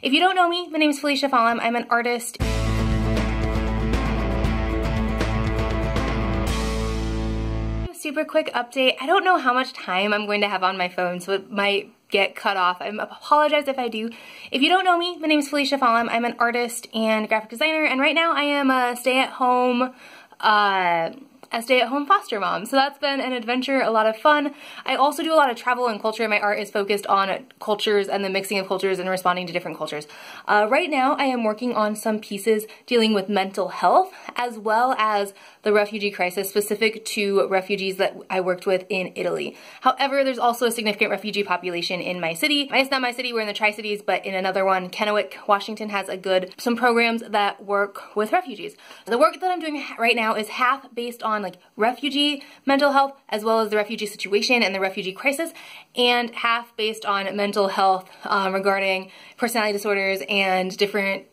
If you don't know me, my name is Felicia Fallam. I'm an artist. Super quick update. I don't know how much time I'm going to have on my phone, so it might get cut off. I apologize if I do. If you don't know me, my name is Felicia Fallam. I'm an artist and graphic designer, and right now I am a stay-at-home uh, a stay-at-home foster mom. So that's been an adventure, a lot of fun. I also do a lot of travel and culture. My art is focused on cultures and the mixing of cultures and responding to different cultures. Uh, right now, I am working on some pieces dealing with mental health as well as the refugee crisis specific to refugees that I worked with in Italy. However, there's also a significant refugee population in my city. It's not my city, we're in the Tri-Cities, but in another one, Kennewick, Washington has a good, some programs that work with refugees. The work that I'm doing right now is half based on on like refugee mental health as well as the refugee situation and the refugee crisis, and half based on mental health um, regarding personality disorders and different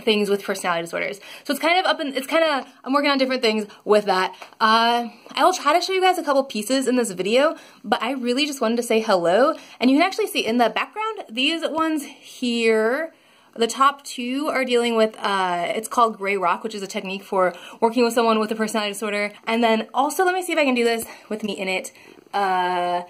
things with personality disorders. So it's kind of up in, it's kind of, I'm working on different things with that. Uh, I will try to show you guys a couple pieces in this video, but I really just wanted to say hello. And you can actually see in the background, these ones here, the top two are dealing with, uh, it's called gray rock, which is a technique for working with someone with a personality disorder. And then also, let me see if I can do this with me in it. Uh,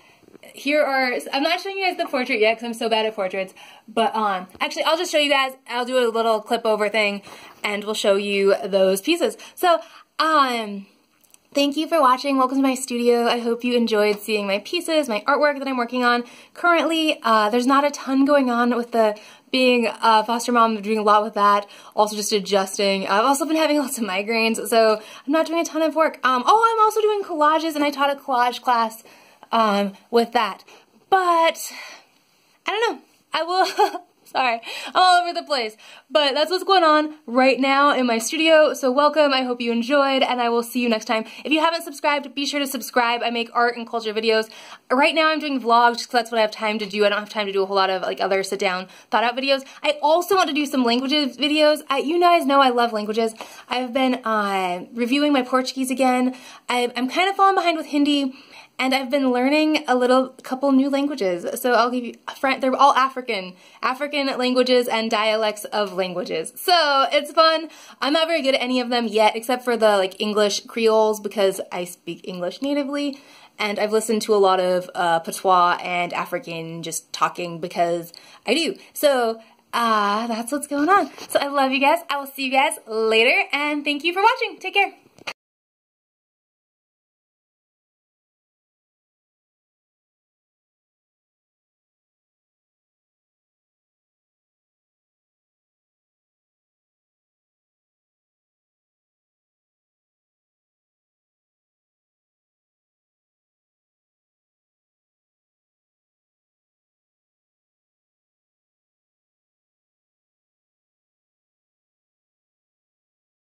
here are, I'm not showing you guys the portrait yet because I'm so bad at portraits, but um, actually I'll just show you guys, I'll do a little clip over thing and we'll show you those pieces. So, um, Thank you for watching. Welcome to my studio. I hope you enjoyed seeing my pieces, my artwork that I'm working on. Currently, uh, there's not a ton going on with the being a foster mom, doing a lot with that. Also just adjusting. I've also been having lots of migraines, so I'm not doing a ton of work. Um, oh, I'm also doing collages, and I taught a collage class um, with that. But, I don't know. I will... Sorry, I'm all over the place. But that's what's going on right now in my studio, so welcome. I hope you enjoyed, and I will see you next time. If you haven't subscribed, be sure to subscribe. I make art and culture videos. Right now I'm doing vlogs because that's what I have time to do. I don't have time to do a whole lot of like other sit-down thought-out videos. I also want to do some languages videos. I, you guys know I love languages. I've been uh, reviewing my Portuguese again. I, I'm kind of falling behind with Hindi and I've been learning a little couple new languages. So I'll give you, they're all African, African languages and dialects of languages. So it's fun. I'm not very good at any of them yet, except for the like English Creoles because I speak English natively. And I've listened to a lot of uh, patois and African just talking because I do. So uh, that's what's going on. So I love you guys. I will see you guys later. And thank you for watching. Take care.